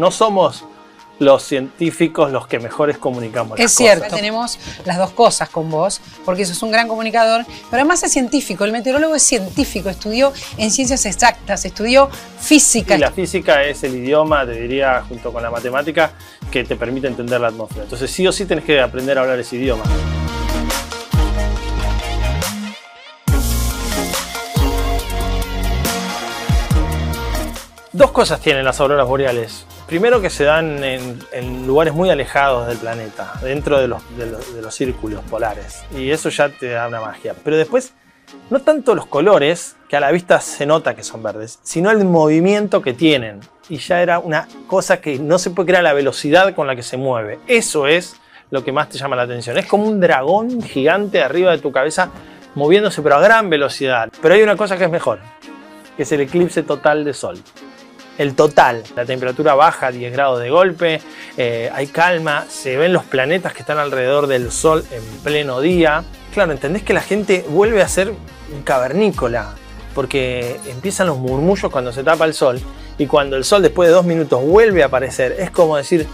No somos los científicos los que mejores comunicamos. Es cierto, tenemos las dos cosas con vos, porque sos un gran comunicador, pero además es científico, el meteorólogo es científico, estudió en ciencias exactas, estudió física. Y la física es el idioma, te diría, junto con la matemática, que te permite entender la atmósfera. Entonces sí o sí tenés que aprender a hablar ese idioma. Dos cosas tienen las auroras boreales. Primero que se dan en, lugares muy alejados del planeta, dentro de los, círculos polares. Y eso ya te da una magia. Pero después, no tanto los colores, que a la vista se nota que son verdes, sino el movimiento que tienen. Y ya era una cosa que no se puede crear la velocidad con la que se mueve. Eso es lo que más te llama la atención. Es como un dragón gigante arriba de tu cabeza moviéndose pero a gran velocidad. Pero hay una cosa que es mejor, que es el eclipse total de sol el total. La temperatura baja 10 grados de golpe, eh, hay calma, se ven los planetas que están alrededor del Sol en pleno día. Claro, entendés que la gente vuelve a ser cavernícola, porque empiezan los murmullos cuando se tapa el Sol, y cuando el Sol después de dos minutos vuelve a aparecer, es como decir,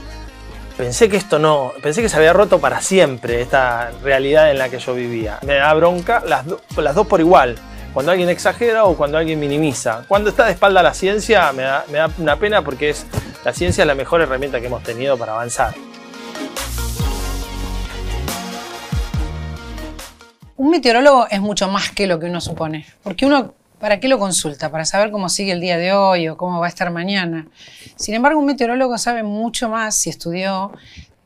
pensé que esto no, pensé que se había roto para siempre esta realidad en la que yo vivía. Me da bronca las dos por igual cuando alguien exagera o cuando alguien minimiza. Cuando está de espalda la ciencia me da, una pena porque es, la ciencia es la mejor herramienta que hemos tenido para avanzar. Un meteorólogo es mucho más que lo que uno supone, porque uno ¿Para qué lo consulta? Para saber cómo sigue el día de hoy o cómo va a estar mañana. Sin embargo, un meteorólogo sabe mucho más si estudió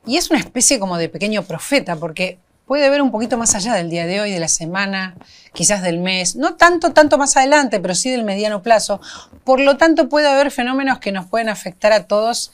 y es una especie como de pequeño profeta, porque puede ver un poquito más allá del día de hoy, de la semana, quizás del mes, no tanto, tanto más adelante, pero sí del mediano plazo. Por lo tanto, puede haber fenómenos que nos pueden afectar a todos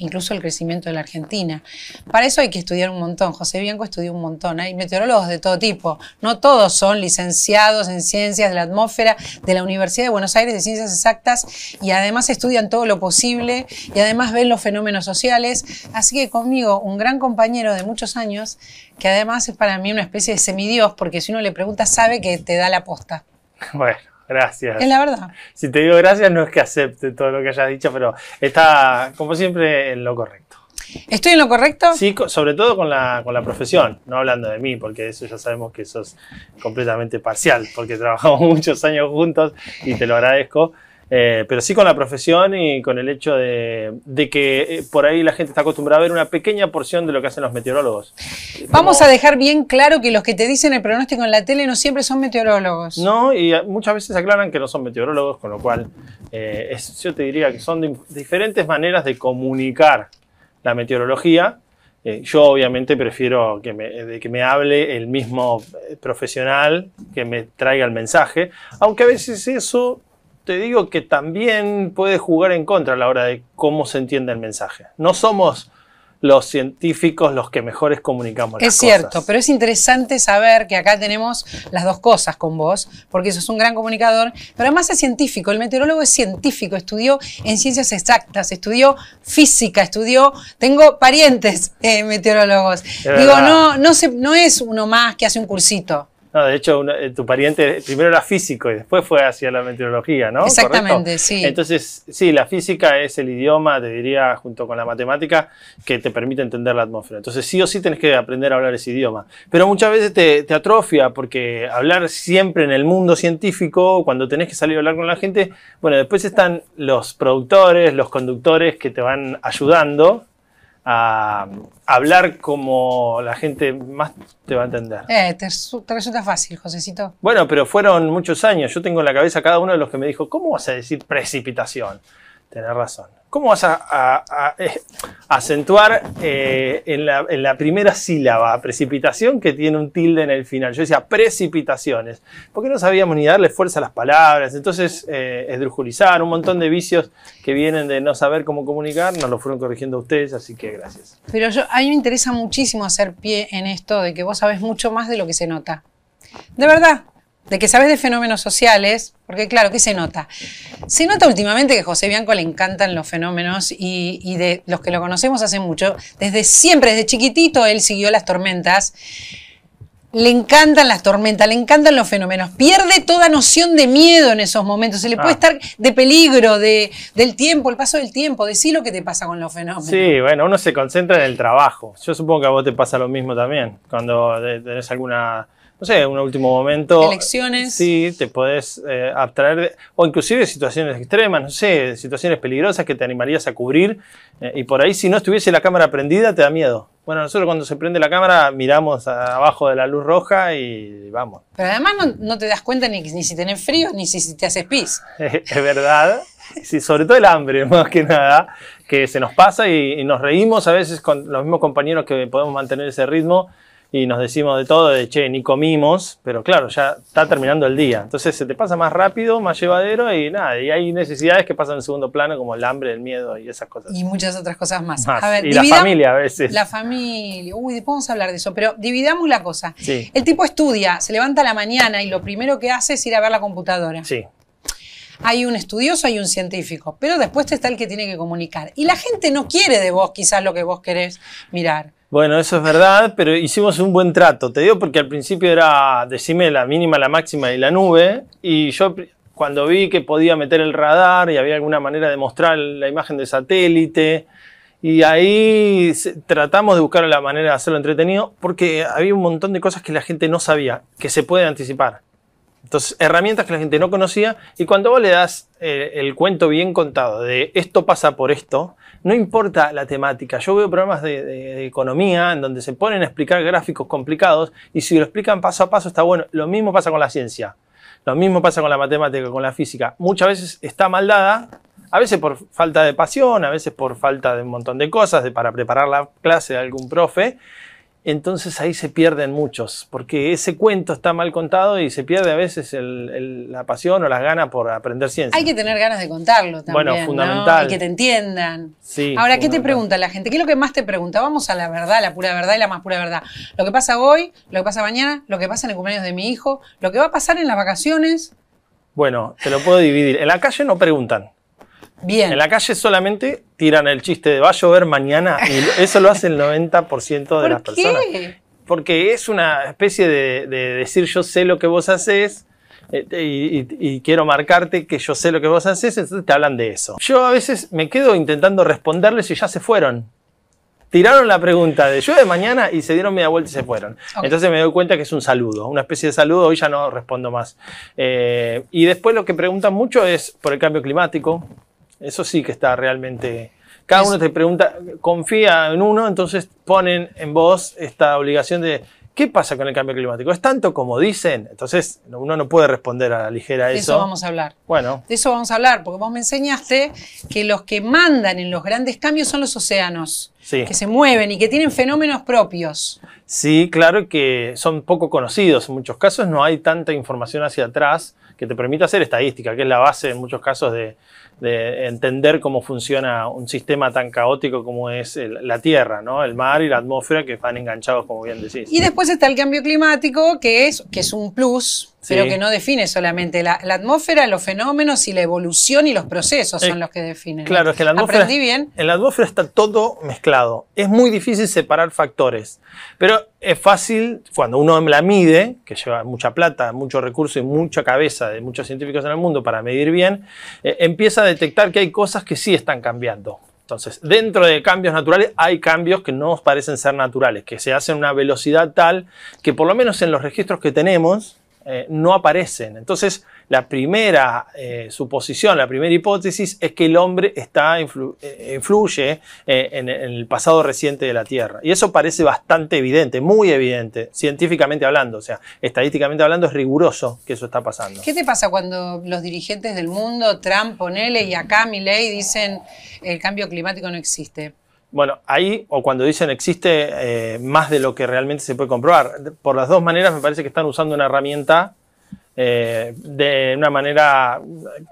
incluso el crecimiento de la Argentina. Para eso hay que estudiar un montón. José Bianco estudió un montón. Hay meteorólogos de todo tipo. No todos son licenciados en ciencias de la atmósfera de la Universidad de Buenos Aires de Ciencias Exactas y además estudian todo lo posible y además ven los fenómenos sociales. Así que conmigo, un gran compañero de muchos años, que además es para mí una especie de semidios, porque si uno le pregunta sabe que te da la posta. Bueno. Gracias. Es la verdad. Si te digo gracias, no es que acepte todo lo que hayas dicho, pero está, como siempre, en lo correcto. ¿Estoy en lo correcto? Sí, sobre todo con la, con la profesión, no hablando de mí, porque eso ya sabemos que eso es completamente parcial, porque trabajamos muchos años juntos y te lo agradezco. Eh, pero sí con la profesión y con el hecho de, que eh, por ahí la gente está acostumbrada a ver una pequeña porción de lo que hacen los meteorólogos. Vamos a dejar bien claro que los que te dicen el pronóstico en la tele no siempre son meteorólogos. No, y muchas veces aclaran que no son meteorólogos, con lo cual eh, yo te diría que son diferentes maneras de comunicar la meteorología. yo obviamente prefiero que que me hable el mismo profesional que me traiga el mensaje, aunque a veces eso te digo que también puede jugar en contra a la hora de cómo se entiende el mensaje. No somos los científicos los que mejores comunicamos. Es cierto, pero es interesante saber que acá tenemos las dos cosas con vos, porque sos un gran comunicador, pero además es científico, el meteorólogo es científico, estudió en ciencias exactas, estudió física, estudió, tengo parientes eh, meteorólogos. Digo, no, no es uno más que hace un cursito. No, de hecho, eh, tu pariente primero era físico y después fue hacia la meteorología, ¿no? Exactamente, sí. Entonces, sí, la física es el idioma, te diría, junto con la matemática, que te permite entender la atmósfera. Entonces, sí o sí tenés que aprender a hablar ese idioma. Pero muchas veces te, te atrofia porque hablar siempre en el mundo científico, cuando tenés que salir a hablar con la gente, bueno, después están los productores, los conductores que te van ayudando a hablar como la gente más te va a entender. Eh, te, resulta fácil, Josecito. Bueno, pero fueron muchos años. Yo tengo en la cabeza cada uno de los que me dijo, ¿cómo vas a decir precipitación? tener razón. ¿Cómo vas a, eh, acentuar eh, en, la, primera sílaba precipitación que tiene un tilde en el final? Yo decía precipitaciones, porque no sabíamos ni darle fuerza a las palabras, entonces eh, esdrujulizar, un montón de vicios que vienen de no saber cómo comunicar, nos lo fueron corrigiendo ustedes, así que gracias. Pero a mí me interesa muchísimo hacer pie en esto de que vos sabés mucho más de lo que se nota. De verdad, de que sabes de fenómenos sociales, porque claro, ¿qué se nota? Se nota últimamente que a José Bianco le encantan los fenómenos y, de los que lo conocemos hace mucho, desde siempre, desde chiquitito él siguió las tormentas. Le encantan las tormentas, le encantan los fenómenos. Pierde toda noción de miedo en esos momentos. Se le puede ah. estar de peligro, de, del tiempo, el paso del tiempo. Decí lo que te pasa con los fenómenos. Sí, bueno, uno se concentra en el trabajo. Yo supongo que a vos te pasa lo mismo también. Cuando tenés alguna no sé, un último momento. Elecciones. Sí, te puedes eh, abstraer o inclusive situaciones extremas, no sé, situaciones peligrosas que te animarías a cubrir. Eh, y por ahí, si no estuviese la cámara prendida, te da miedo. Bueno, nosotros cuando se prende la cámara miramos abajo de la luz roja y vamos. Pero además no, te das cuenta ni, si tenés frío ni si, te haces pis. es verdad. Sí, sobre todo el hambre, más que nada, que se nos pasa y nos reímos a veces con los mismos compañeros que podemos mantener ese ritmo y nos decimos de todo, de che, ni comimos, pero claro, ya está terminando el día. Entonces se te pasa más rápido, más llevadero y nada, y hay necesidades que pasan en segundo plano, como el hambre, el miedo y esas cosas. Y muchas otras cosas más. A ver, y la familia a veces. La familia, uy, podemos vamos hablar de eso, pero dividamos la cosa. El tipo estudia, se levanta a la mañana y lo primero que hace es ir a ver la computadora. Sí hay un estudioso, hay un científico, pero después está el que tiene que comunicar. Y la gente no quiere de vos quizás lo que vos querés mirar. Bueno, eso es verdad, pero hicimos un buen trato. Te digo porque al principio era, decime la mínima, la máxima y la nube. Y yo cuando vi que podía meter el radar y había alguna manera de mostrar la imagen de satélite, y ahí tratamos de buscar la manera de hacerlo entretenido porque había un montón de cosas que la gente no sabía, que se pueden anticipar. Entonces, herramientas que la gente no conocía y cuando vos le das eh, el cuento bien contado de esto pasa por esto, no importa la temática. Yo veo programas de, economía en donde se ponen a explicar gráficos complicados y si lo explican paso a paso está bueno. Lo mismo pasa con la ciencia, lo mismo pasa con la matemática, con la física. Muchas veces está mal dada, a veces por falta de pasión, a veces por falta de un montón de cosas, para preparar la clase de algún profe, entonces ahí se pierden muchos, porque ese cuento está mal contado y se pierde a veces la pasión o las ganas por aprender ciencia. Hay que tener ganas de contarlo también. Bueno, fundamental. Y que te entiendan. Sí, Ahora, ¿qué te pregunta la gente? ¿Qué es lo que más te pregunta? Vamos a la verdad, la pura verdad y la más pura verdad. Lo que pasa hoy, lo que pasa mañana, lo que pasa en el cumpleaños de mi hijo, lo que va a pasar en las vacaciones. Bueno, te lo puedo dividir. En la calle no preguntan. En la calle solamente tiran el chiste de va a llover mañana y eso lo hace el 90% de las qué? personas. Porque es una especie de, decir yo sé lo que vos haces eh, y, quiero marcarte que yo sé lo que vos haces, entonces te hablan de eso. Yo a veces me quedo intentando responderles y ya se fueron. Tiraron la pregunta de llueve mañana y se dieron media vuelta y se fueron. Entonces me doy cuenta que es un saludo, una especie de saludo, hoy ya no respondo más. Eh, y después lo que preguntan mucho es por el cambio climático eso sí que está realmente. Cada uno te pregunta, confía en uno, entonces ponen en vos esta obligación de ¿qué pasa con el cambio climático? ¿Es tanto como dicen? Entonces uno no puede responder a la ligera eso. De eso vamos a hablar. Bueno. De eso vamos a hablar, porque vos me enseñaste que los que mandan en los grandes cambios son los océanos, sí. que se mueven y que tienen fenómenos propios. Sí, claro que son poco conocidos. En muchos casos no hay tanta información hacia atrás que te permita hacer estadística, que es la base en muchos casos de, de entender cómo funciona un sistema tan caótico como es la Tierra, ¿no? el mar y la atmósfera que van enganchados, como bien decís. Y después está el cambio climático, que es, que es un plus, pero que no define solamente la, atmósfera, los fenómenos y la evolución y los procesos son eh, los que definen. Claro, es que la atmósfera, en la atmósfera está todo mezclado. Es muy difícil separar factores, pero es fácil cuando uno la mide, que lleva mucha plata, mucho recurso y mucha cabeza de muchos científicos en el mundo para medir bien, eh, empieza a detectar que hay cosas que sí están cambiando. Entonces, dentro de cambios naturales hay cambios que no parecen ser naturales, que se hacen a una velocidad tal que por lo menos en los registros que tenemos eh, no aparecen. Entonces, la primera eh, suposición, la primera hipótesis es que el hombre está, eh, influye en, el pasado reciente de la Tierra. Y eso parece bastante evidente, muy evidente, científicamente hablando, o sea, estadísticamente hablando es riguroso que eso está pasando. ¿Qué te pasa cuando los dirigentes del mundo, Trump, Ponele y acá Milley, dicen el cambio climático no existe? Bueno, ahí, o cuando dicen existe eh, más de lo que realmente se puede comprobar. Por las dos maneras me parece que están usando una herramienta eh, de una manera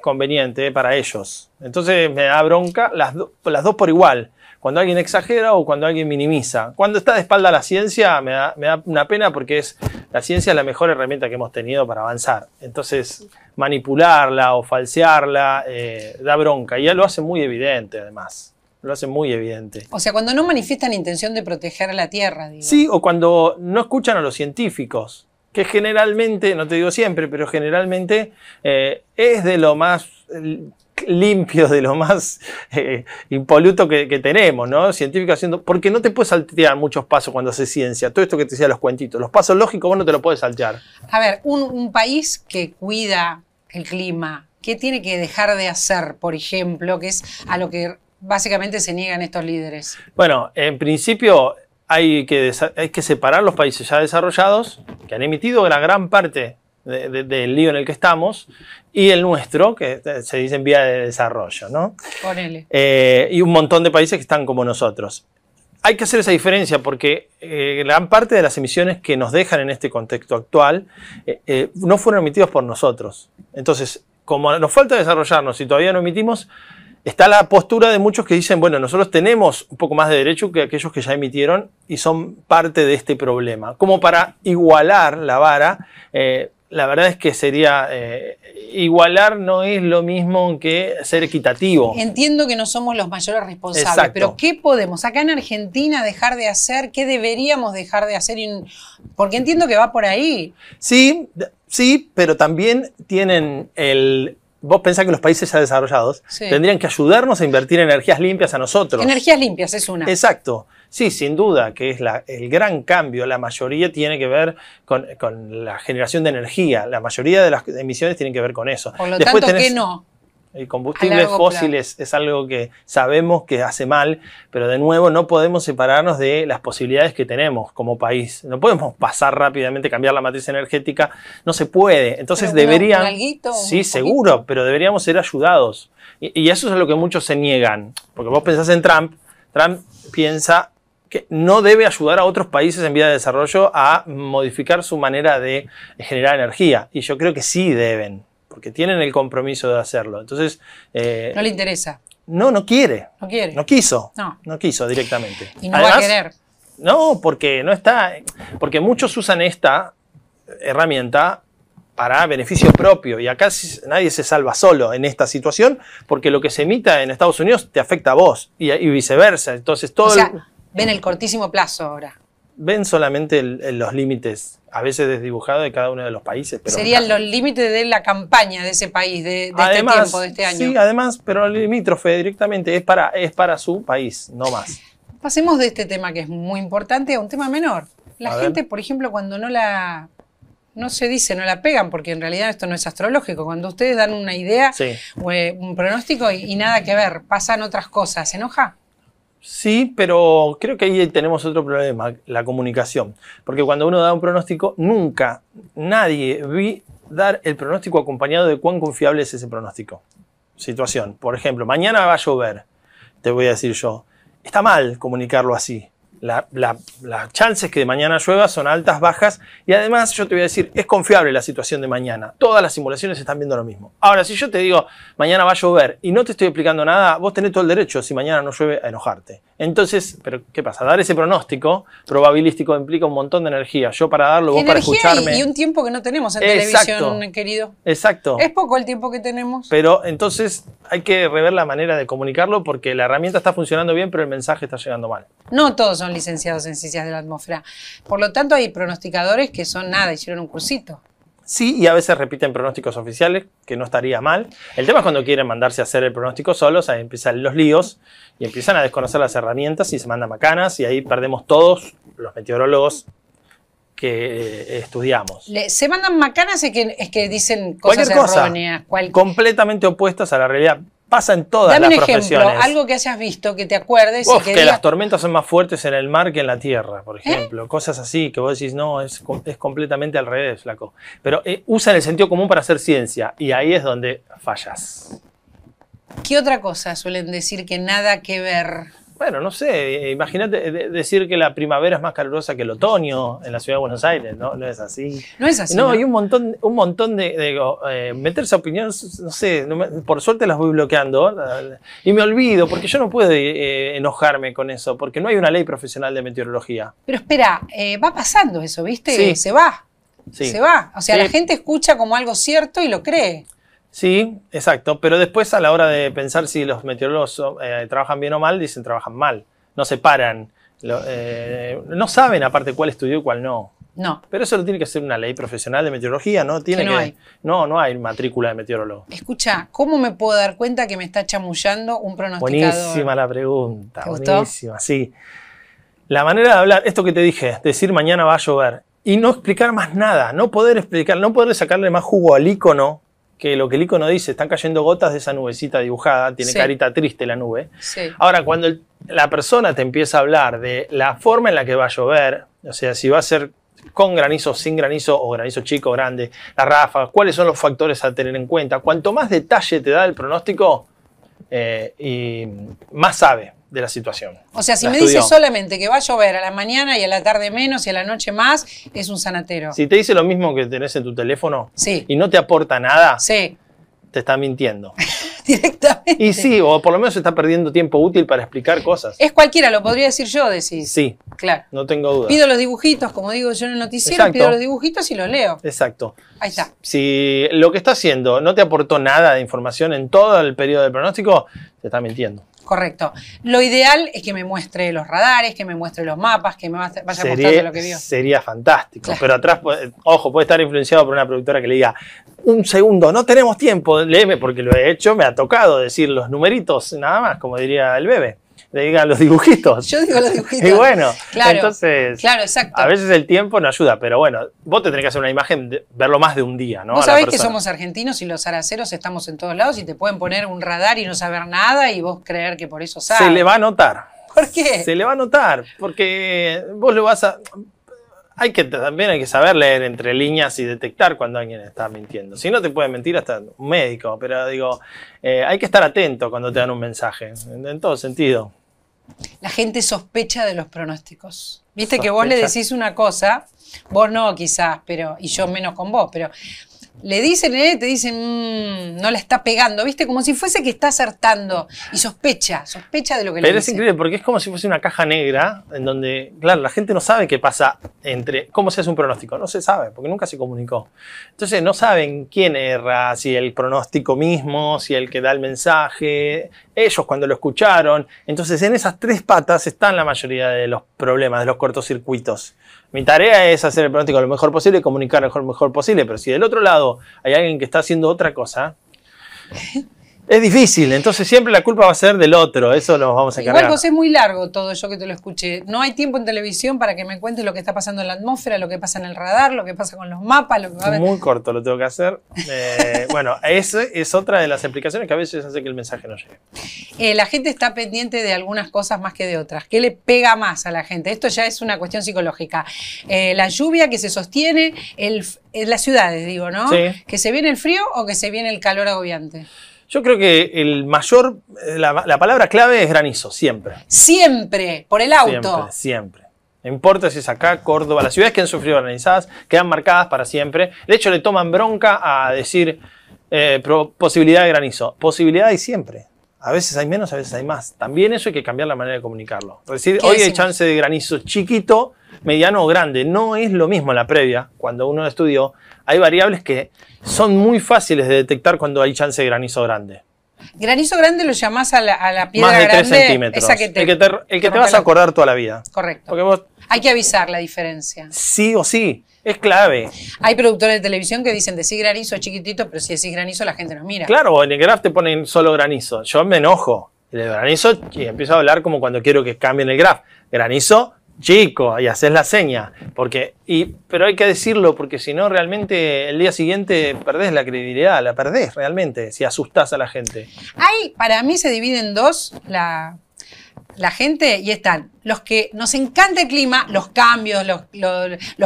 conveniente para ellos. Entonces me da bronca las, dos por igual. Cuando alguien exagera o cuando alguien minimiza. Cuando está de espalda la ciencia me da, una pena porque es, la ciencia es la mejor herramienta que hemos tenido para avanzar. Entonces manipularla o falsearla eh, da bronca. Y ya lo hace muy evidente además lo hacen muy evidente. O sea, cuando no manifiestan intención de proteger a la Tierra, Sí, o cuando no escuchan a los científicos, que generalmente, no te digo siempre, pero generalmente eh, es de lo más eh, limpio, de lo más eh, impoluto que, tenemos, ¿no? Científicos haciendo. Porque no te puedes saltear muchos pasos cuando haces ciencia. Todo esto que te decía los cuentitos. Los pasos lógicos vos no te lo puedes saltear. A ver, un país que cuida el clima, ¿qué tiene que dejar de hacer, por ejemplo? Que es a lo que básicamente se niegan estos líderes? Bueno, en principio hay que, hay que separar los países ya desarrollados, que han emitido la gran parte del lío en el que estamos, y el nuestro, que se dice en vía de desarrollo, ¿no? Ponele. Eh, y un montón de países que están como nosotros. Hay que hacer esa diferencia porque eh, gran parte de las emisiones que nos dejan en este contexto actual eh, no fueron emitidas por nosotros. Entonces, como nos falta desarrollarnos y todavía no emitimos, está la postura de muchos que dicen, bueno, nosotros tenemos un poco más de derecho que aquellos que ya emitieron y son parte de este problema. Como para igualar la vara, eh, la verdad es que sería eh, igualar no es lo mismo que ser equitativo. Entiendo que no somos los mayores responsables, pero ¿qué podemos acá en Argentina dejar de hacer? ¿Qué deberíamos dejar de hacer? Porque entiendo que va por ahí. Sí, sí, pero también tienen el vos pensás que los países ya desarrollados tendrían que ayudarnos a invertir en energías limpias a nosotros. Energías limpias es una. Exacto. Sí, sin duda, que es el gran cambio. La mayoría tiene que ver con, la generación de energía. La mayoría de las emisiones tienen que ver con eso. Por lo tanto, no? combustibles fósiles fósil es algo que sabemos que hace mal, pero de nuevo no podemos separarnos de las posibilidades que tenemos como país. No podemos pasar rápidamente, cambiar la matriz energética, no se puede. Entonces deberían... sí, seguro, pero deberíamos ser ayudados. Y, eso es lo que muchos se niegan, porque vos pensás en Trump, Trump piensa que no debe ayudar a otros países en vía de desarrollo a modificar su manera de generar energía. Y yo creo que sí deben porque tienen el compromiso de hacerlo. Entonces... Eh, no le interesa. No, no quiere. No quiere. No quiso. No. No quiso directamente. Y no va a querer. No, porque no está. Porque muchos usan esta herramienta para beneficio propio. Y acá nadie se salva solo en esta situación, porque lo que se emita en Estados Unidos te afecta a vos y, viceversa. Entonces todo. O sea, ven el cortísimo plazo ahora ven solamente los límites, a veces desdibujados de cada uno de los países. Serían los límites de la campaña de ese país, de, este tiempo, de este año. Sí, además, pero limítrofe directamente, es para, es para su país, no más. Pasemos de este tema que es muy importante a un tema menor. La gente, por ejemplo, cuando no la no se dice, no la pegan, porque en realidad esto no es astrológico. Cuando ustedes dan una idea o eh, un pronóstico y, y, nada que ver, pasan otras cosas, ¿se enoja? Sí, pero creo que ahí tenemos otro problema, la comunicación. Porque cuando uno da un pronóstico, nunca nadie vi dar el pronóstico acompañado de cuán confiable es ese pronóstico. Situación. Por ejemplo, mañana va a llover. Te voy a decir yo. Está mal comunicarlo así las chances que de mañana llueva son altas, bajas, y además yo te voy a decir, es confiable la situación de mañana. Todas las simulaciones están viendo lo mismo. Ahora, si yo te digo, mañana va a llover y no te estoy explicando nada, vos tenés todo el derecho, si mañana no llueve, a enojarte. Entonces, ¿pero qué pasa? Dar ese pronóstico probabilístico implica un montón de energía. Yo para darlo, vos para escucharme. Y, un tiempo que no tenemos en televisión, querido. Exacto. Es poco el tiempo que tenemos. Pero entonces, hay que rever la manera de comunicarlo porque la herramienta está funcionando bien, pero el mensaje está llegando mal. No todos son licenciados en ciencias de la atmósfera. Por lo tanto, hay pronosticadores que son nada, hicieron un cursito. Sí, y a veces repiten pronósticos oficiales, que no estaría mal. El tema es cuando quieren mandarse a hacer el pronóstico solos, ahí empiezan los líos y empiezan a desconocer las herramientas y se mandan macanas y ahí perdemos todos los meteorólogos que eh, estudiamos. se mandan macanas es que, es que dicen cosas erróneas. Completamente opuestas a la realidad. Pasa en todas Dame un Ejemplo, algo que hayas visto, que te acuerdes. que, las tormentas son más fuertes en el mar que en la tierra, por ¿Eh? ejemplo. Cosas así que vos decís, no, es, completamente al revés, flaco. Pero eh, usan el sentido común para hacer ciencia y ahí es donde fallas. ¿Qué otra cosa suelen decir que nada que ver? Bueno, no sé, eh, imagínate eh, decir que la primavera es más calurosa que el otoño en la ciudad de Buenos Aires, ¿no? No es así. No es así. No, hay un montón, un montón de, eh, meterse a meterse opiniones, no sé, por suerte las voy bloqueando y me olvido, porque yo no puedo enojarme con eso, porque no hay una ley profesional de meteorología. Pero espera, va pasando eso, ¿viste? Se va. Sí. Se va. O sea, la gente escucha como algo cierto y lo cree. Sí, exacto. Pero después a la hora de pensar si los meteorólogos eh, trabajan bien o mal, dicen trabajan mal. No se paran. Eh, no saben aparte cuál estudió y cuál no. No. Pero eso lo tiene que hacer una ley profesional de meteorología, ¿no? Tiene no, hay. no, hay matrícula de meteorólogo. Escucha, ¿cómo me puedo dar cuenta que me está chamullando un pronosticador? Buenísima la pregunta. ¿Te Buenísima, sí. La manera de hablar, esto que te dije, decir mañana va a llover y no explicar más nada, no poder explicar, no poder sacarle más jugo al icono que lo que el icono dice, están cayendo gotas de esa nubecita dibujada, tiene carita triste la nube. Ahora, cuando la persona te empieza a hablar de la forma en la que va a llover, o sea, si va a ser con granizo, sin granizo o granizo chico, grande, la ráfagas, cuáles son los factores a tener en cuenta, cuanto más detalle te da el pronóstico, eh, y más sabe de la situación. O sea, si me dice solamente que va a llover a la mañana y a la tarde menos y a la noche más, es un sanatero. Si te dice lo mismo que tenés en tu teléfono y no te aporta nada, te está mintiendo. directamente. Y sí, o por lo menos se está perdiendo tiempo útil para explicar cosas. Es cualquiera, lo podría decir yo, decís. Sí. Claro. No tengo duda. Pido los dibujitos, como digo yo en el noticiero, pido los dibujitos y los leo. Exacto. Ahí está. Si lo que está haciendo no te aportó nada de información en todo el periodo del pronóstico, te está mintiendo. Correcto. Lo ideal es que me muestre los radares, que me muestre los mapas, que me vaya sería, mostrando lo que vio. Sería fantástico. Pero atrás, ojo, puede estar influenciado por una productora que le diga, un segundo, no tenemos tiempo, léeme, porque lo he hecho, me ha tocado decir los numeritos, nada más, como diría el bebé le digan los dibujitos. Yo digo los dibujitos. Y bueno, entonces claro, exacto. a veces el tiempo no ayuda, pero bueno, vos te tenés que hacer una imagen, verlo más de un día, ¿no? Vos sabés que somos argentinos y los araceros estamos en todos lados y te pueden poner un radar y no saber nada y vos creer que por eso sabes. Se le va a notar. ¿Por qué? Se le va a notar, porque vos lo vas a hay que también hay que saber leer entre líneas y detectar cuando alguien está mintiendo. Si no te puede mentir hasta un médico, pero digo, eh, hay que estar atento cuando te dan un mensaje, en, todo sentido. La gente sospecha de los pronósticos. Viste que vos le decís una cosa, vos no quizás, pero, y yo menos con vos, pero le dicen eh, te dicen, mm, no la está pegando, ¿viste? Como si fuese que está acertando y sospecha, sospecha de lo que le dicen. Pero es increíble porque es como si fuese una caja negra en donde, claro, la gente no sabe qué pasa entre, cómo se hace un pronóstico, no se sabe, porque nunca se comunicó. Entonces no saben quién erra, si el pronóstico mismo, si el que da el mensaje, ellos cuando lo escucharon. Entonces en esas tres patas están la mayoría de los problemas, de los cortocircuitos. Mi tarea es hacer el pronóstico lo mejor posible comunicar lo mejor posible, pero si del otro lado hay alguien que está haciendo otra cosa, es difícil, entonces siempre la culpa va a ser del otro, eso nos vamos a encargar. Igual José, es muy largo todo yo que te lo escuché. No hay tiempo en televisión para que me cuentes lo que está pasando en la atmósfera, lo que pasa en el radar, lo que pasa con los mapas, lo que va a haber. Muy corto lo tengo que hacer. Eh, bueno, esa es otra de las explicaciones que a veces hace que el mensaje no llegue. Eh, la gente está pendiente de algunas cosas más que de otras. ¿Qué le pega más a la gente? Esto ya es una cuestión psicológica. Eh, la lluvia que se sostiene, en las ciudades digo, ¿no? Sí. ¿Que se viene el frío o que se viene el calor agobiante? Yo creo que el mayor, eh, la, palabra clave es granizo, siempre. Siempre, por el auto. Siempre, siempre. No importa si es acá, Córdoba, las ciudades que han sufrido granizadas quedan marcadas para siempre. De hecho, le toman bronca a decir eh, posibilidad de granizo. Posibilidad y siempre. A veces hay menos, a veces hay más. También eso hay que cambiar la manera de comunicarlo. Decir, hoy hay chance de granizo chiquito, mediano o grande. No es lo mismo la previa, cuando uno estudió. Hay variables que son muy fáciles de detectar cuando hay chance de granizo grande. Granizo grande lo llamás a la, piedra Más de 3 centímetros. el que te, el que te vas a acordar toda la vida. Correcto. Porque vos hay que avisar la diferencia. Sí o sí, es clave. Hay productores de televisión que dicen sí granizo chiquitito, pero si decís granizo la gente nos mira. Claro, en el graf te ponen solo granizo. Yo me enojo. de granizo y empiezo a hablar como cuando quiero que cambien el graf. Granizo chico y haces la seña. Porque, y, pero hay que decirlo porque si no, realmente el día siguiente perdés la credibilidad, la perdés realmente si asustas a la gente. Hay, para mí se divide en dos la la gente y están los que nos encanta el clima, los cambios, los,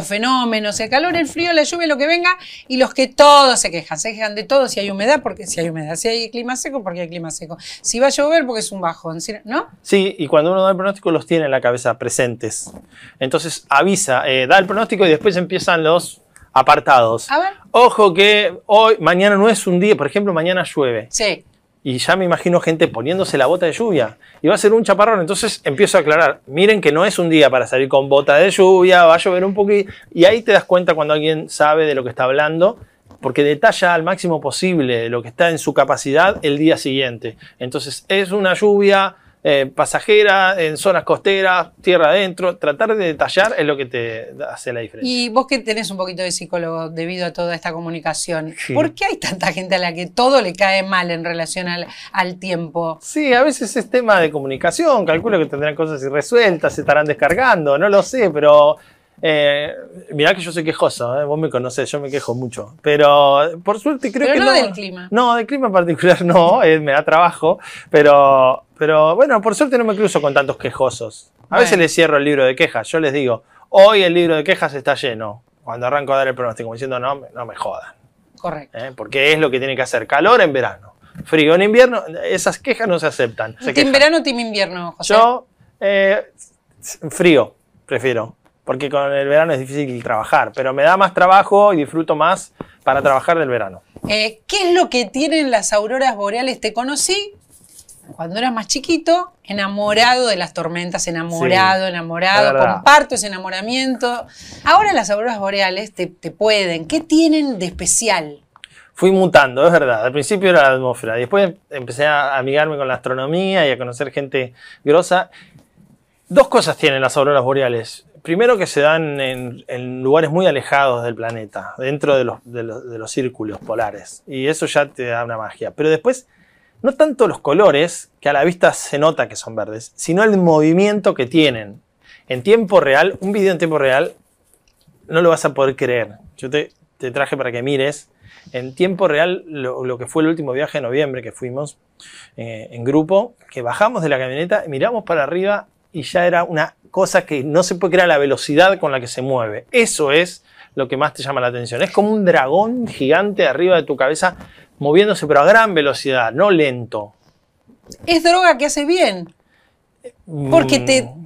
fenómenos, el calor, el frío, la lluvia, lo que venga, y los que todos se quejan, se quejan de todo, si hay humedad, porque si hay humedad, si hay clima seco, porque hay clima seco, si va a llover, porque es un bajón, ¿no? Sí, y cuando uno da el pronóstico los tiene en la cabeza presentes. Entonces avisa, eh, da el pronóstico y después empiezan los apartados. A ver. Ojo que hoy, mañana no es un día, por ejemplo, mañana llueve. Sí y ya me imagino gente poniéndose la bota de lluvia y va a ser un chaparrón. Entonces empiezo a aclarar, miren que no es un día para salir con bota de lluvia, va a llover un poquito y ahí te das cuenta cuando alguien sabe de lo que está hablando porque detalla al máximo posible lo que está en su capacidad el día siguiente. Entonces es una lluvia eh, pasajera, en zonas costeras, tierra adentro. Tratar de detallar es lo que te hace la diferencia. Y vos que tenés un poquito de psicólogo debido a toda esta comunicación, ¿por qué hay tanta gente a la que todo le cae mal en relación al, al tiempo? Sí, a veces es tema de comunicación. Calculo que tendrán cosas irresueltas, se estarán descargando, no lo sé, pero eh, mirá que yo soy quejoso, eh, vos me conocés, yo me quejo mucho. Pero por suerte creo que. No, no del clima. No, del clima en particular no, eh, me da trabajo. Pero, pero bueno, por suerte no me cruzo con tantos quejosos. A veces les cierro el libro de quejas, yo les digo, hoy el libro de quejas está lleno. Cuando arranco a dar el pronóstico, me diciendo, no, no me jodan. Correcto. Porque es lo que tiene que hacer. Calor en verano, frío en invierno, esas quejas no se aceptan. ¿en en verano o team invierno, José? Yo, frío, prefiero porque con el verano es difícil trabajar, pero me da más trabajo y disfruto más para trabajar del verano. Eh, ¿Qué es lo que tienen las auroras boreales? Te conocí cuando eras más chiquito, enamorado de las tormentas, enamorado, enamorado, comparto ese enamoramiento. Ahora las auroras boreales te, te pueden. ¿Qué tienen de especial? fui mutando, es verdad. Al principio era la atmósfera, después empecé a amigarme con la astronomía y a conocer gente grosa. Dos cosas tienen las auroras boreales primero que se dan en, lugares muy alejados del planeta, dentro de los, círculos polares. Y eso ya te da una magia. Pero después, no tanto los colores, que a la vista se nota que son verdes, sino el movimiento que tienen. En tiempo real, un video en tiempo real, no lo vas a poder creer. Yo te, traje para que mires. En tiempo real, lo, que fue el último viaje de noviembre que fuimos eh, en grupo, que bajamos de la camioneta, miramos para arriba y ya era una cosa que no se puede crear la velocidad con la que se mueve. Eso es lo que más te llama la atención. Es como un dragón gigante arriba de tu cabeza moviéndose pero a gran velocidad, no lento. Es droga que hace bien. Porque te... Mm.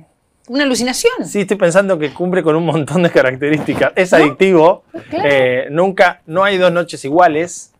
Una alucinación. Sí, estoy pensando que cumple con un montón de características. Es adictivo. Eh, nunca, no hay dos noches iguales.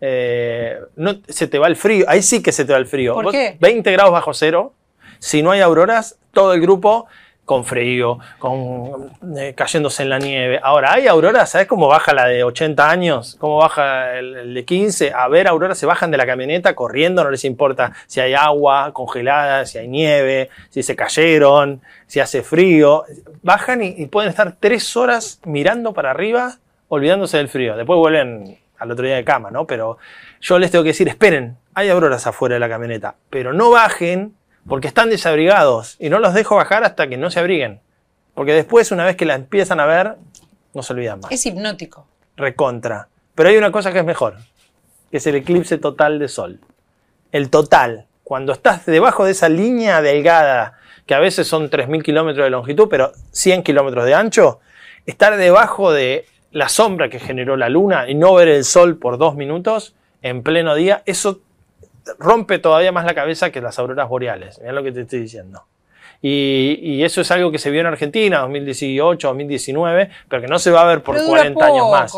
Eh, no, se te va el frío. Ahí sí que se te va el frío. ¿Por qué? 20 grados bajo cero si no hay auroras, todo el grupo con frío, con, eh, cayéndose en la nieve. Ahora, hay auroras, ¿sabes cómo baja la de 80 años? ¿Cómo baja el, de 15? A ver, auroras se bajan de la camioneta corriendo, no les importa si hay agua congelada, si hay nieve, si se cayeron, si hace frío. Bajan y, y pueden estar tres horas mirando para arriba, olvidándose del frío. Después vuelven al otro día de cama, ¿no? Pero yo les tengo que decir, esperen, hay auroras afuera de la camioneta, pero no bajen porque están desabrigados y no los dejo bajar hasta que no se abriguen. Porque después, una vez que la empiezan a ver, no se olvidan más. Es hipnótico. Recontra. Pero hay una cosa que es mejor, que es el eclipse total de sol. El total. Cuando estás debajo de esa línea delgada, que a veces son 3.000 kilómetros de longitud, pero 100 kilómetros de ancho, estar debajo de la sombra que generó la luna y no ver el sol por dos minutos en pleno día, eso rompe todavía más la cabeza que las auroras boreales. Mirá lo que te estoy diciendo. Y, eso es algo que se vio en Argentina 2018, 2019, pero que no se va a ver por 40 años más.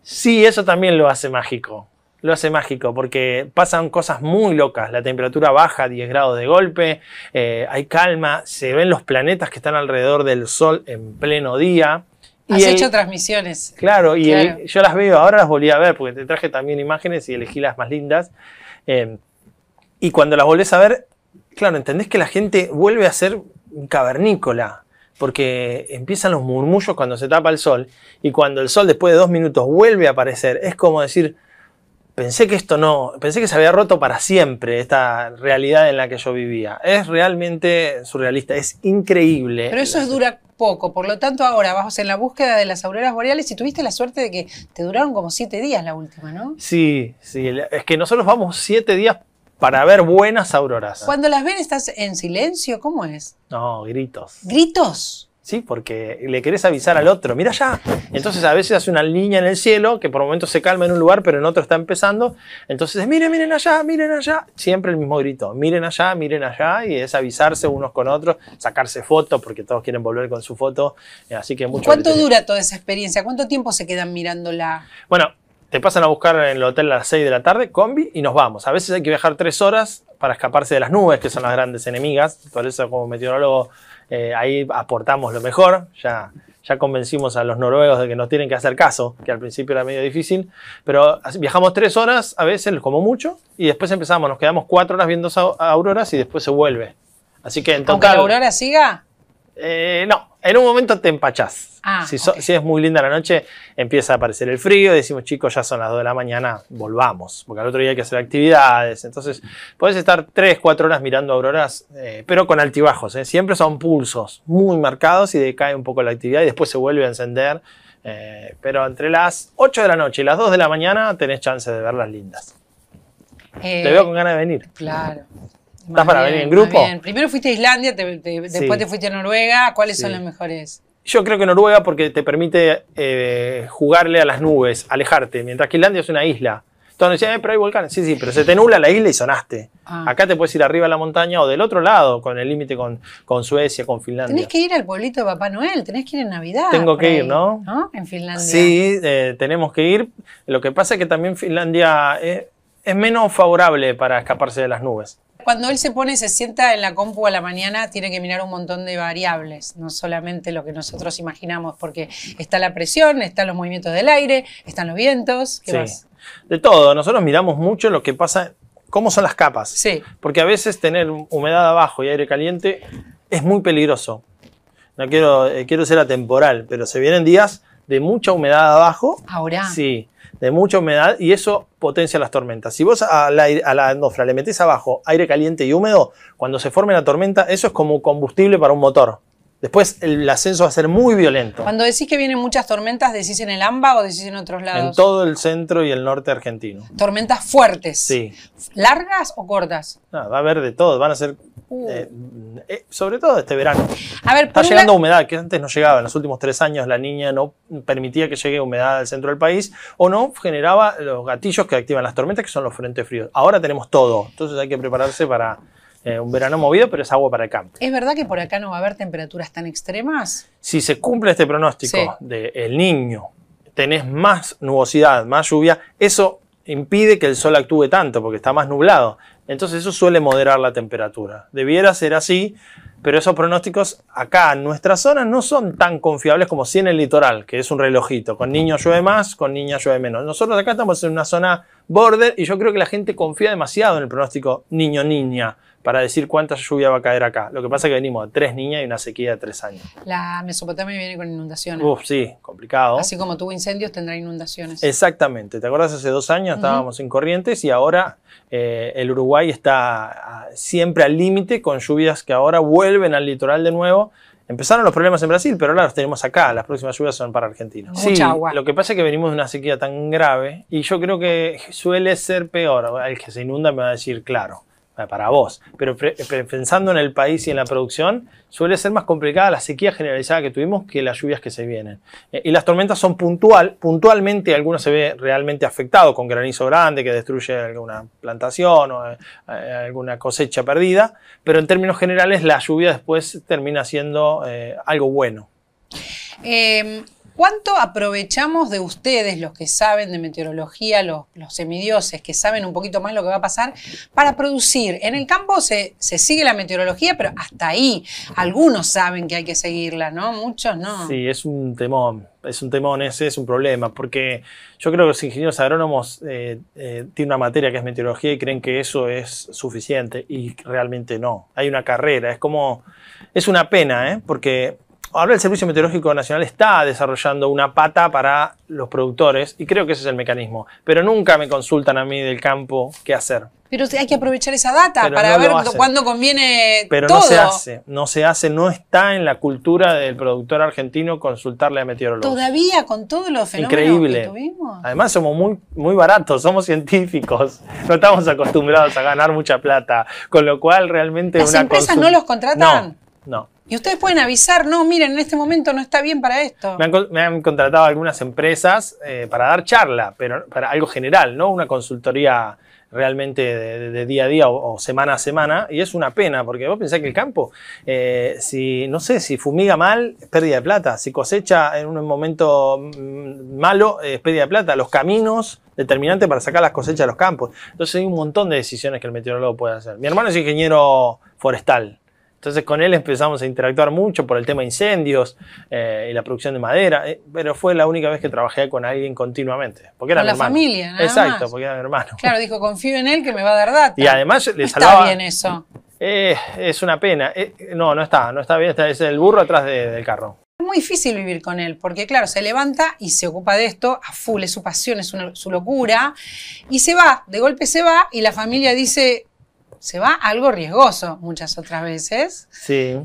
Sí, eso también lo hace mágico. Lo hace mágico porque pasan cosas muy locas. La temperatura baja 10 grados de golpe, eh, hay calma, se ven los planetas que están alrededor del Sol en pleno día. Has hecho transmisiones. Claro, y yo las veo, ahora las volví a ver porque te traje también imágenes y elegí las más lindas. Eh, y cuando las volvés a ver, claro, entendés que la gente vuelve a ser cavernícola, porque empiezan los murmullos cuando se tapa el sol, y cuando el sol después de dos minutos vuelve a aparecer, es como decir, pensé que esto no, pensé que se había roto para siempre esta realidad en la que yo vivía. Es realmente surrealista, es increíble. Pero eso es dura poco, por lo tanto ahora vas en la búsqueda de las auroras boreales y tuviste la suerte de que te duraron como siete días la última, ¿no? Sí, sí, es que nosotros vamos siete días para ver buenas auroras. Cuando las ven, ¿estás en silencio? ¿Cómo es? No, gritos. ¿Gritos? Sí, porque le querés avisar al otro, mira allá. Entonces a veces hace una línea en el cielo que por momentos se calma en un lugar, pero en otro está empezando. Entonces, miren, miren allá, miren allá. Siempre el mismo grito, miren allá, miren allá. Y es avisarse unos con otros, sacarse fotos, porque todos quieren volver con su foto. Así que mucho. ¿Cuánto dura toda esa experiencia? ¿Cuánto tiempo se quedan mirándola? Bueno, te pasan a buscar en el hotel a las 6 de la tarde, combi, y nos vamos. A veces hay que viajar 3 horas para escaparse de las nubes, que son las grandes enemigas. Por eso, como meteorólogo, eh, ahí aportamos lo mejor. Ya, ya convencimos a los noruegos de que nos tienen que hacer caso, que al principio era medio difícil. Pero viajamos 3 horas, a veces, como mucho, y después empezamos. Nos quedamos 4 horas viendo auroras y después se vuelve. Así que en total. ¿Aunque la aurora siga? Eh, no, en un momento te empachás. Ah, si, es muy linda la noche, empieza a aparecer el frío y decimos, chicos, ya son las 2 de la mañana, volvamos, porque al otro día hay que hacer actividades. Entonces, podés estar 3, 4 horas mirando auroras, eh, pero con altibajos. Eh. Siempre son pulsos muy marcados y decae un poco la actividad y después se vuelve a encender. pero entre las 8 de la noche y las 2 de la mañana tenés chance de verlas lindas. Te veo con ganas de venir. Claro. Estás para venir en grupo. Primero fuiste a Islandia, después te fuiste a Noruega. ¿Cuáles son las mejores? Yo creo que Noruega porque te permite eh, jugarle a las nubes, alejarte, mientras que Islandia es una isla. Entonces decían, eh, pero hay volcanes. Sí, sí, pero se te nubla la isla y sonaste. Ah. Acá te puedes ir arriba a la montaña o del otro lado, con el límite con, Suecia, con Finlandia. Tenés que ir al pueblito de Papá Noel, tenés que ir en Navidad. Tengo que ir, ¿no? En Finlandia. Sí, eh, tenemos que ir. Lo que pasa es que también Finlandia es menos favorable para escaparse de las nubes. Cuando él se pone, se sienta en la compu a la mañana, tiene que mirar un montón de variables, no solamente lo que nosotros imaginamos, porque está la presión, están los movimientos del aire, están los vientos. ¿qué sí. De todo, nosotros miramos mucho lo que pasa, cómo son las capas. Sí. Porque a veces tener humedad abajo y aire caliente es muy peligroso. No quiero, eh, quiero ser atemporal, pero se vienen días de mucha humedad abajo. Ahora. Sí de mucha humedad y eso potencia las tormentas. Si vos a la, a le metés abajo aire caliente y húmedo, cuando se forme la tormenta, eso es como combustible para un motor. Después el ascenso va a ser muy violento. Cuando decís que vienen muchas tormentas, ¿decís en el AMBA o decís en otros lados? En todo el centro y el norte argentino. Tormentas fuertes. Sí. ¿Largas o cortas? va a haber de todo, van a ser. Uh. Eh, eh, sobre todo este verano. Está llegando humedad, que antes no llegaba. En los últimos tres años la niña no permitía que llegue humedad al centro del país o no generaba los gatillos que activan las tormentas, que son los frentes fríos. Ahora tenemos todo, entonces hay que prepararse para eh, un verano movido, pero es agua para el campo. ¿Es verdad que por acá no va a haber temperaturas tan extremas? Si se cumple este pronóstico del niño, tenés más nubosidad, más lluvia, eso impide que el sol actúe tanto porque está más nublado. Entonces eso suele moderar la temperatura. Debiera ser así, pero esos pronósticos acá en nuestra zona no son tan confiables como si en el litoral, que es un relojito. Con niño llueve más, con niña llueve menos. Nosotros acá estamos en una zona border y yo creo que la gente confía demasiado en el pronóstico niño-niña para decir cuánta lluvia va a caer acá. Lo que pasa es que venimos de tres niñas y una sequía de tres años. La Mesopotamia viene con inundaciones. Uf, sí, complicado. Así como tuvo incendios, tendrá inundaciones. Exactamente. ¿Te acuerdas? Hace dos años estábamos en Corrientes y ahora eh, el Uruguay está ah, siempre al límite con lluvias que ahora vuelven al litoral de nuevo. Empezaron los problemas en Brasil, pero ahora los tenemos acá. Las próximas lluvias son para Argentina. Mucha sí, Lo que pasa es que venimos de una sequía tan grave y yo creo que suele ser peor. El que se inunda me va a decir, claro. Eh, para vos, eh, pero pensando en el país y en la producción, suele ser más complicada la sequía generalizada que tuvimos que las lluvias que se vienen. Eh, y las tormentas son puntual, puntualmente alguno se ve realmente afectado con granizo grande que destruye alguna plantación o alguna cosecha perdida, pero en términos generales la lluvia después termina siendo algo bueno. Em, ¿Cuánto aprovechamos de ustedes, los que saben de meteorología, los, semidioses, que saben un poquito más lo que va a pasar, para producir? En el campo se, sigue la meteorología, pero hasta ahí. Algunos saben que hay que seguirla, ¿no? Muchos no. Sí, es un temón, es un temón, ese es un problema, porque yo creo que los ingenieros agrónomos eh, eh, tienen una materia que es meteorología y creen que eso es suficiente, y realmente no. Hay una carrera, es como, es una pena, ¿eh? Porque Ahora el Servicio Meteorológico Nacional está desarrollando una pata para los productores y creo que ese es el mecanismo. Pero nunca me consultan a mí del campo qué hacer. Pero hay que aprovechar esa data para ver cuándo conviene Pero no se hace, no se hace, no está en la cultura del productor argentino consultarle a meteorólogos. Todavía con todos los fenómenos que tuvimos. Además somos muy, muy baratos, somos científicos, no estamos acostumbrados a ganar mucha plata, con lo cual realmente... ¿Las una empresas no los contratan? no. Y ustedes pueden avisar, no, miren, en este momento no está bien para esto. Me han, contratado algunas empresas eh, para dar charla, pero para algo general, ¿no? Una consultoría realmente de, día a día o, semana a semana, y es una pena, porque vos pensás que el campo, eh, si, no sé, si fumiga mal, es pérdida de plata, si cosecha en un momento mm, malo, es pérdida de plata, los caminos determinantes para sacar las cosechas de los campos. Entonces hay un montón de decisiones que el meteorólogo puede hacer. Mi hermano es ingeniero forestal, entonces con él empezamos a interactuar mucho por el tema incendios eh, y la producción de madera, eh, pero fue la única vez que trabajé con alguien continuamente, porque era con mi la hermano. familia, Exacto, porque era mi hermano. Claro, dijo, confío en él que me va a dar datos. Y además le salvaba... Está bien eso. Eh, es una pena. no, no está, no está bien, está, es el burro atrás del carro. Es muy difícil vivir con él, porque claro, se levanta y se ocupa de esto a full, es su pasión, es su locura, y se va, de golpe se va, y la familia dice, se va algo riesgoso muchas otras veces. Sí.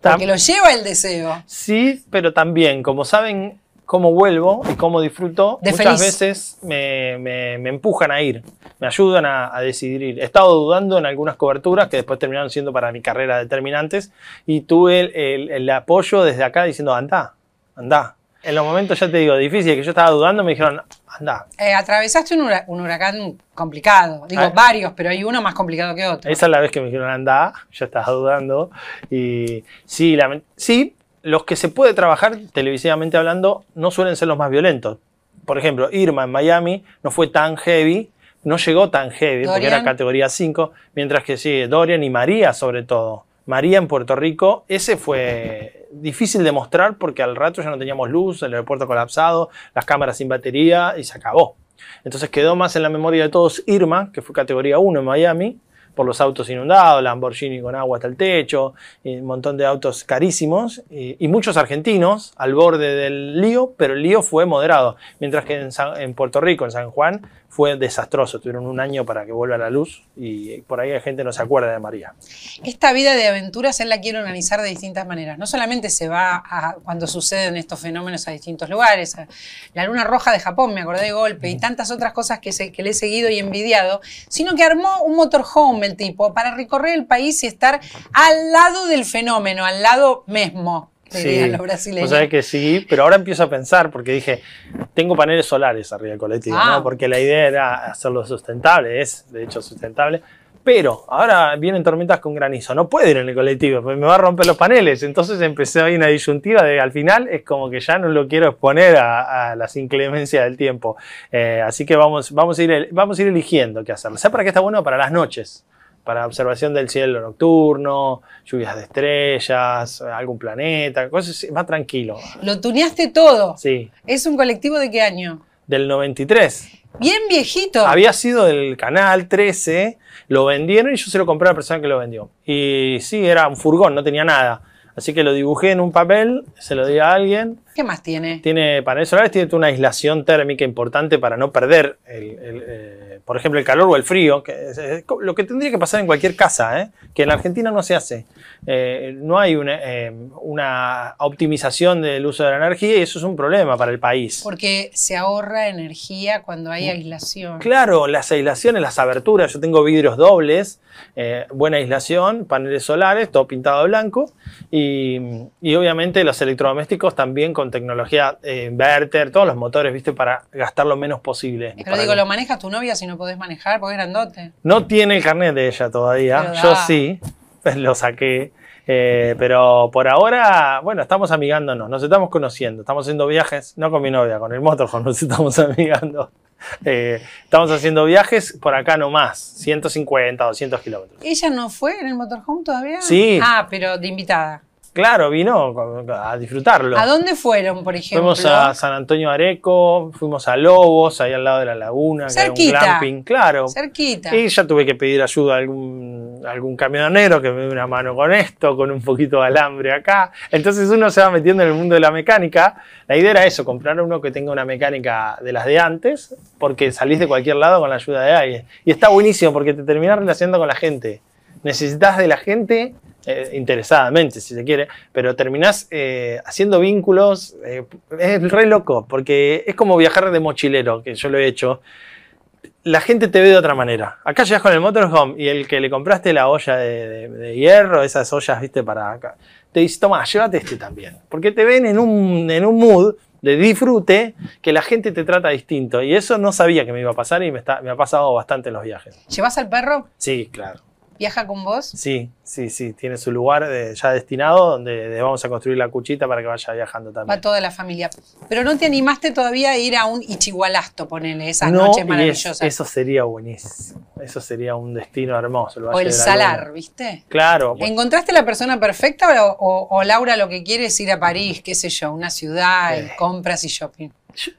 Porque lo lleva el deseo. Sí, pero también, como saben cómo vuelvo y cómo disfruto, muchas veces me, empujan a ir, me ayudan a, decidir ir. He estado dudando en algunas coberturas que después terminaron siendo para mi carrera determinantes y tuve el, el apoyo desde acá diciendo, anda, anda, en los momentos, ya te digo, difíciles, que yo estaba dudando, me dijeron, anda. Eh, atravesaste un, huracán complicado, digo, ah. varios, pero hay uno más complicado que otro. Esa es la vez que me dijeron, anda, yo estaba dudando. Y sí, sí, los que se puede trabajar, televisivamente hablando, no suelen ser los más violentos. Por ejemplo, Irma en Miami no fue tan heavy, no llegó tan heavy, porque era categoría 5, mientras que sí, Dorian y María sobre todo María en Puerto Rico, ese fue difícil de mostrar porque al rato ya no teníamos luz, el aeropuerto colapsado, las cámaras sin batería y se acabó. Entonces quedó más en la memoria de todos Irma, que fue categoría 1 en Miami, por los autos inundados, Lamborghini con agua hasta el techo, un montón de autos carísimos y, muchos argentinos al borde del lío, pero el lío fue moderado, mientras que en Puerto Rico, en San Juan, fue desastroso. Tuvieron un año para que vuelva a la luz y por ahí la gente no se acuerda de María. Esta vida de aventuras él la quiere organizar de distintas maneras. No solamente se va a, cuando suceden estos fenómenos a distintos lugares. la luna roja de Japón, me acordé de golpe, y tantas otras cosas que, que le he seguido y envidiado, sino que armó un motorhome el tipo para recorrer el país y estar al lado del fenómeno, al lado mismo sí. a que sí, pero ahora empiezo a pensar porque dije, tengo paneles solares arriba del colectivo, ¿no? Ah. porque la idea era hacerlo sustentable, es de hecho sustentable. Pero ahora vienen tormentas con granizo, no pueden ir en el colectivo, me va a romper los paneles. Entonces empecé a ahí una disyuntiva de al final es como que ya no lo quiero exponer a, las inclemencias del tiempo. Eh, así que vamos, vamos, a ir, vamos a ir eligiendo qué hacer. sea para qué está bueno? Para las noches para observación del cielo nocturno, lluvias de estrellas, algún planeta, cosas más tranquilo. Lo tuneaste todo. Sí. ¿Es un colectivo de qué año? Del 93. Bien viejito. Había sido del canal 13, lo vendieron y yo se lo compré a la persona que lo vendió. Y sí, era un furgón, no tenía nada. Así que lo dibujé en un papel, se lo di a alguien ¿Qué más tiene? Tiene paneles solares, tiene una aislación térmica importante para no perder, eh, por ejemplo, el calor o el frío, lo que tendría que pasar en cualquier casa, ¿eh? que en la Argentina no se hace. Eh, no hay una, optimización del uso de la energía y eso es un problema para el país. Porque se ahorra energía cuando hay aislación. Claro, las aislaciones, las aberturas, yo tengo vidrios dobles, buena aislación, paneles solares, todo pintado de blanco y, y obviamente los electrodomésticos también con tecnología eh, inverter, todos los motores, ¿viste? Para gastar lo menos posible. Pero digo, ¿lo manejas tu novia si no podés manejar? Porque es grandote. No tiene el carnet de ella todavía. Yo sí, lo saqué. Eh, pero por ahora, bueno, estamos amigándonos, nos estamos conociendo, estamos haciendo viajes, no con mi novia, con el motorhome nos estamos amigando. Eh, estamos haciendo viajes por acá nomás, 150, 200 kilómetros. ¿Ella no fue en el motorhome todavía? Sí. Ah, pero de invitada. Claro, vino a disfrutarlo. ¿A dónde fueron, por ejemplo? Fuimos a San Antonio Areco, fuimos a Lobos, ahí al lado de la laguna, Cerquita. Que un claro. Cerquita. Y ya tuve que pedir ayuda a algún, camionero que me dio una mano con esto, con un poquito de alambre acá. Entonces uno se va metiendo en el mundo de la mecánica. La idea era eso, comprar uno que tenga una mecánica de las de antes, porque salís de cualquier lado con la ayuda de alguien. Y está buenísimo porque te terminás relacionando con la gente necesitas de la gente eh, interesadamente, si se quiere, pero terminás eh, haciendo vínculos. Eh, es re loco, porque es como viajar de mochilero, que yo lo he hecho. La gente te ve de otra manera. Acá llegas con el motorhome y el que le compraste la olla de, hierro, esas ollas, viste, para acá, te dice, toma, llévate este también. Porque te ven en un, en un mood de disfrute que la gente te trata distinto. Y eso no sabía que me iba a pasar y me, está, me ha pasado bastante en los viajes. ¿Llevas al perro? Sí, claro. ¿Viaja con vos? Sí, sí, sí. Tiene su lugar eh, ya destinado donde vamos a construir la cuchita para que vaya viajando también. Va toda la familia. Pero no te animaste todavía a ir a un Ichigualasto, ponele, esas noches maravillosas. eso sería buenísimo. Eso sería un destino hermoso. o el Salar, ¿viste? Claro. ¿Encontraste la persona perfecta o, Laura lo que quiere es ir a París, qué sé yo, una ciudad, compras y shopping?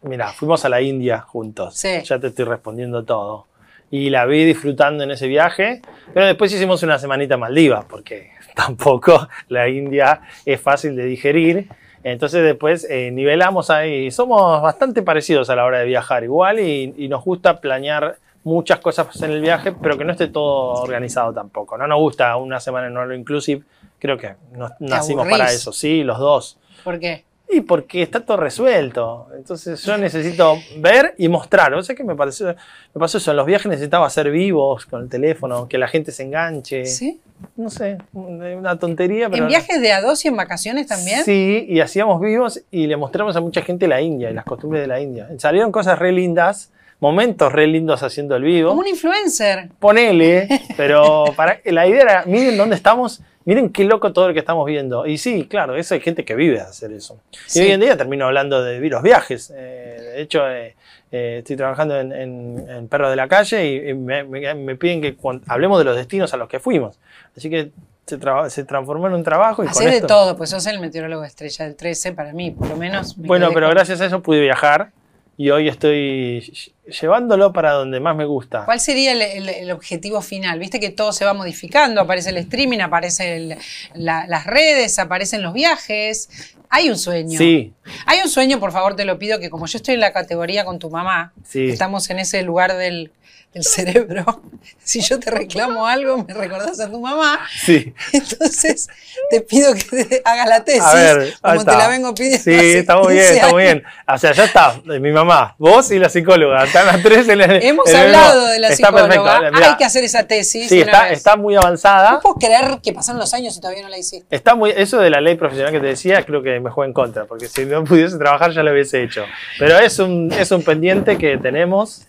Mira, fuimos a la India juntos. Sí. Ya te estoy respondiendo todo y la vi disfrutando en ese viaje. Pero después hicimos una semanita Maldivas, porque tampoco la India es fácil de digerir. Entonces después eh, nivelamos ahí. Somos bastante parecidos a la hora de viajar igual y, nos gusta planear muchas cosas en el viaje, pero que no esté todo organizado tampoco. No nos gusta una semana en All Inclusive. Creo que nacimos para eso, sí, los dos. ¿Por qué? Y porque está todo resuelto. Entonces yo necesito ver y mostrar. O sea que me, pareció, me pasó eso. En los viajes necesitaba ser vivos con el teléfono, que la gente se enganche. Sí. No sé, una tontería. Pero ¿En viajes de a dos y en vacaciones también? Sí, y hacíamos vivos y le mostramos a mucha gente la India y las costumbres de la India. Salieron cosas re lindas momentos re lindos haciendo el vivo. Como un influencer. Ponele, pero para, la idea era, miren dónde estamos, miren qué loco todo lo que estamos viendo. Y sí, claro, eso hay gente que vive a hacer eso. Y hoy en día termino hablando de los viajes. Eh, de hecho, eh, eh, estoy trabajando en, en, de la Calle y, me, piden que hablemos de los destinos a los que fuimos. Así que se, transformó en un trabajo. Y de todo, pues sos el meteorólogo estrella del 13 para mí, por lo menos. bueno, pero gracias a eso pude viajar y hoy estoy llevándolo para donde más me gusta. ¿Cuál sería el, objetivo final? Viste que todo se va modificando, aparece el streaming, aparecen las redes, aparecen los viajes. Hay un sueño. Sí. Hay un sueño, por favor, te lo pido, que como yo estoy en la categoría con tu mamá, estamos en ese lugar del el cerebro. Si yo te reclamo algo, me recordás a tu mamá. Sí. Entonces, te pido que hagas la tesis. A ver, como te la vengo pidiendo. Sí, está muy bien, está muy bien. O sea, ya está, eh, mi mamá, vos y la psicóloga. Están las tres en el. Hemos hablado de la está Perfecto. Eh, Hay que hacer esa tesis. Sí, está, muy avanzada. No puedo creer que pasaron los años y todavía no la hiciste. Está muy, eso de la ley profesional que te decía, creo que me juega en contra, porque si no pudiese trabajar ya lo hubiese hecho. Pero es un, es un pendiente que tenemos.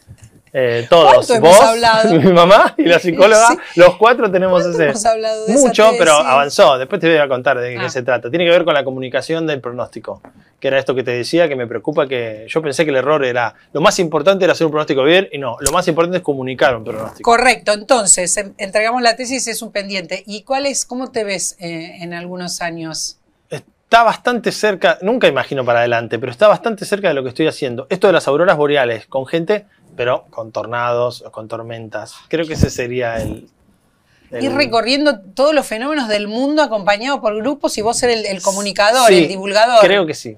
Eh, todos, vos, mi mamá y la psicóloga, los cuatro tenemos ese. mucho, pero avanzó. Después te voy a contar de qué ah. se trata. Tiene que ver con la comunicación del pronóstico, que era esto que te decía, que me preocupa que yo pensé que el error era lo más importante era hacer un pronóstico bien y no, lo más importante es comunicar un pronóstico. Correcto, entonces entregamos la tesis, es un pendiente. ¿Y cuál es, cómo te ves eh, en algunos años? está bastante cerca, nunca imagino para adelante, pero está bastante cerca de lo que estoy haciendo. Esto de las auroras boreales, con gente pero con tornados o con tormentas. Creo que ese sería el... Ir recorriendo todos los fenómenos del mundo acompañado por grupos y vos ser el, comunicador, el divulgador. Creo que sí.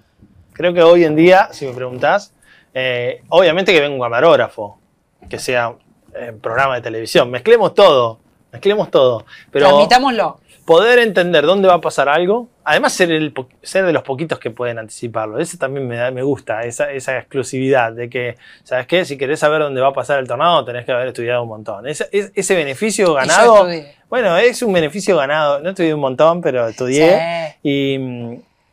Creo que hoy en día, si me preguntás, eh, obviamente que vengo un camarógrafo, que sea eh, programa de televisión. Mezclemos todo, mezclemos todo. Pero Transmitámoslo. Poder entender dónde va a pasar algo, además ser, el, ser de los poquitos que pueden anticiparlo. Eso también me, da, me gusta, esa, exclusividad de que, ¿sabes qué? Si querés saber dónde va a pasar el tornado, tenés que haber estudiado un montón. ese beneficio ganado, bueno, es un beneficio ganado. No estudié un montón, pero estudié. Y,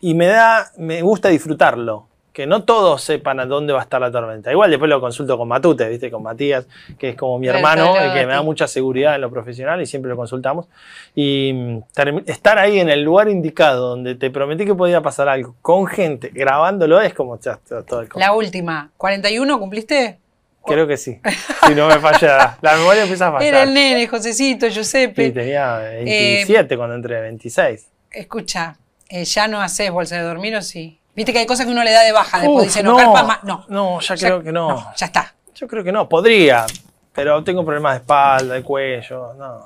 y, me da, me gusta disfrutarlo que no todos sepan a dónde va a estar la tormenta. Igual después lo consulto con Matute, ¿viste? con Matías, que es como mi hermano, el que me da mucha seguridad en lo profesional y siempre lo consultamos. Y mm, estar ahí en el lugar indicado donde te prometí que podía pasar algo, con gente, grabándolo, es como todo el La última, ¿41 cumpliste? Creo que sí. Si no me falla, la memoria empieza a fallar. Era el nene, Josecito, Giuseppe. Sí, tenía 27 eh, cuando entré, 26. Escucha, eh, ¿ya no haces bolsa de dormir o sí? Viste que hay cosas que uno le da de baja, después dice, no, no, no. ya, creo que no. Ya está. Yo creo que no, podría, pero tengo problemas de espalda, de cuello, no.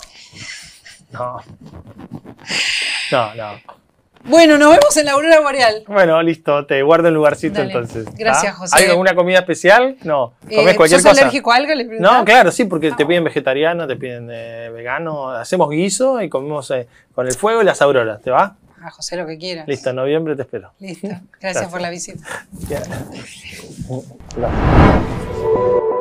No. No, no. Bueno, nos vemos en la aurora boreal. Bueno, listo, te guardo un lugarcito entonces. Gracias, José. ¿Hay alguna comida especial? No. Eh, ¿Comés cualquier alérgico a algo? no, claro, sí, porque te piden vegetariano, te piden eh, vegano. Hacemos guiso y comemos eh, con el fuego y las auroras, ¿te va? A José lo que quieras. Listo, en noviembre te espero. Listo. Gracias, por la visita.